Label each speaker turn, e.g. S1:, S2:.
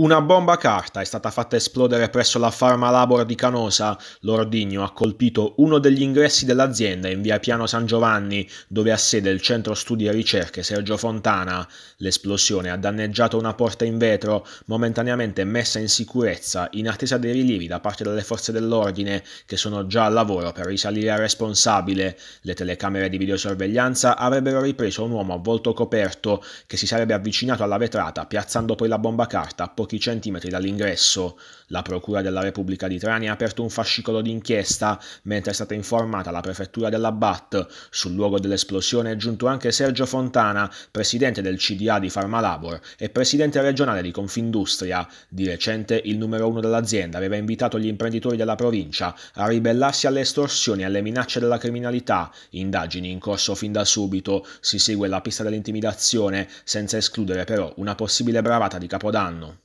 S1: Una bomba a carta è stata fatta esplodere presso la Pharma Labor di Canosa. L'ordigno ha colpito uno degli ingressi dell'azienda in via Piano San Giovanni, dove ha sede il centro studi e ricerche Sergio Fontana. L'esplosione ha danneggiato una porta in vetro, momentaneamente messa in sicurezza in attesa dei rilievi da parte delle forze dell'ordine, che sono già al lavoro per risalire al responsabile. Le telecamere di videosorveglianza avrebbero ripreso un uomo a volto coperto che si sarebbe avvicinato alla vetrata, piazzando poi la bomba a carta pochi pochi centimetri dall'ingresso. La Procura della Repubblica di Trani ha aperto un fascicolo d'inchiesta, mentre è stata informata la prefettura della BAT. Sul luogo dell'esplosione è giunto anche Sergio Fontana, presidente del CDA di Farmalabor e presidente regionale di Confindustria. Di recente il numero uno dell'azienda aveva invitato gli imprenditori della provincia a ribellarsi alle estorsioni e alle minacce della criminalità. Indagini in corso fin da subito, si segue la pista dell'intimidazione, senza escludere però una possibile bravata di Capodanno.